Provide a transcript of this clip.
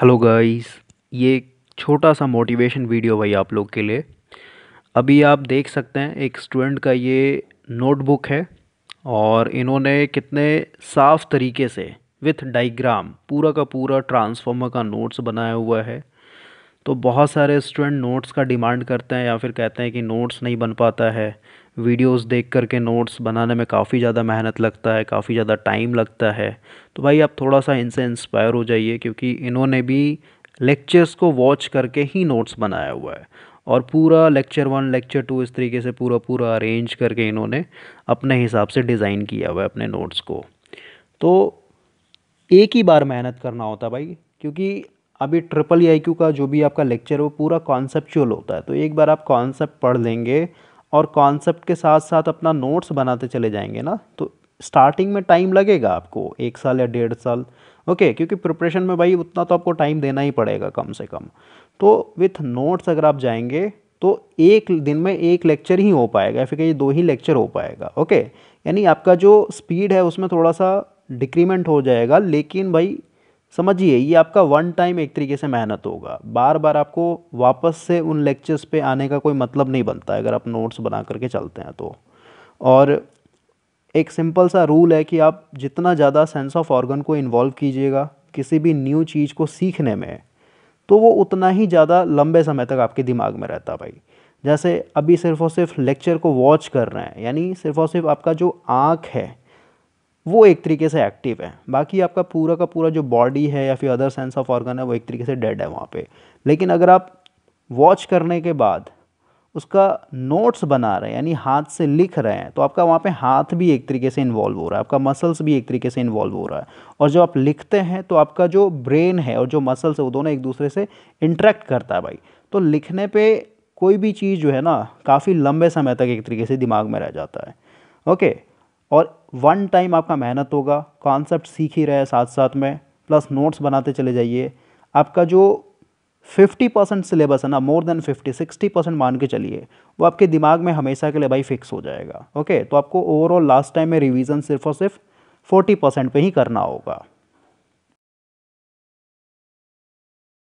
Hello guys ये एक छोटा सा मोटिवेशन वीडियो भाई आप लोग के लिए अभी आप देख सकते हैं एक स्टूडेंट का ये नोटबुक है और इन्होंने कितने साफ तरीके से विथ डाइग्राम पूरा का पूरा ट्रांसफॉर्मर का नोट्स बनाया हुआ है तो बहुत सारे स्टूडेंट नोट्स का डिमांड करते हैं या फिर कहते हैं कि नोट्स नहीं बन पाता है वीडियोस देख कर के नोट्स बनाने में काफ़ी ज़्यादा मेहनत लगता है काफ़ी ज़्यादा टाइम लगता है तो भाई आप थोड़ा सा इनसे इंस्पायर हो जाइए क्योंकि इन्होंने भी लेक्चर्स को वॉच करके ही नोट्स बनाया हुआ है और पूरा लेक्चर वन लेक्चर टू इस तरीके से पूरा पूरा अरेंज करके इन्होंने अपने हिसाब से डिज़ाइन किया हुआ है अपने नोट्स को तो एक ही बार मेहनत करना होता भाई क्योंकि अभी ट्रिपल ई आई क्यू का जो भी आपका लेक्चर है वो पूरा कॉन्सेप्चुअल होता है तो एक बार आप कॉन्सेप्ट पढ़ लेंगे और कॉन्सेप्ट के साथ साथ अपना नोट्स बनाते चले जाएंगे ना तो स्टार्टिंग में टाइम लगेगा आपको एक साल या डेढ़ साल ओके okay, क्योंकि प्रिपरेशन में भाई उतना तो आपको टाइम देना ही पड़ेगा कम से कम तो विथ नोट्स अगर आप जाएंगे तो एक दिन में एक लेक्चर ही हो पाएगा या फिर कहीं दो ही लेक्चर हो पाएगा ओके okay? यानी आपका जो स्पीड है उसमें थोड़ा सा डिक्रीमेंट हो जाएगा लेकिन भाई समझिए ये आपका वन टाइम एक तरीके से मेहनत होगा बार बार आपको वापस से उन लेक्चर्स पे आने का कोई मतलब नहीं बनता है अगर आप नोट्स बना करके चलते हैं तो और एक सिंपल सा रूल है कि आप जितना ज़्यादा सेंस ऑफ ऑर्गन को इन्वॉल्व कीजिएगा किसी भी न्यू चीज़ को सीखने में तो वो उतना ही ज़्यादा लंबे समय तक आपके दिमाग में रहता भाई जैसे अभी सिर्फ और सिर्फ लेक्चर को वॉच कर रहे हैं यानी सिर्फ और सिर्फ आपका जो आँख है वो एक तरीके से एक्टिव है बाकी आपका पूरा का पूरा जो बॉडी है या फिर अदर सेंस ऑफ ऑर्गन है वो एक तरीके से डेड है वहाँ पे लेकिन अगर आप वॉच करने के बाद उसका नोट्स बना रहे हैं यानी हाथ से लिख रहे हैं तो आपका वहाँ पे हाथ भी एक तरीके से इन्वॉल्व हो रहा है आपका मसल्स भी एक तरीके से इन्वॉल्व हो रहा है और जब आप लिखते हैं तो आपका जो ब्रेन है और जो मसल्स है वो दोनों एक दूसरे से इंट्रैक्ट करता है भाई तो लिखने पर कोई भी चीज़ जो है ना काफ़ी लंबे समय तक एक तरीके से दिमाग में रह जाता है ओके और वन टाइम आपका मेहनत होगा कॉन्सेप्ट सीख ही रहे साथ साथ में प्लस नोट्स बनाते चले जाइए आपका जो 50 परसेंट सिलेबस है ना मोर देन 50 60 परसेंट मान के चलिए वो आपके दिमाग में हमेशा के लिए भाई फिक्स हो जाएगा ओके तो आपको ओवरऑल लास्ट टाइम में रिवीजन सिर्फ और सिर्फ 40 परसेंट पर ही करना होगा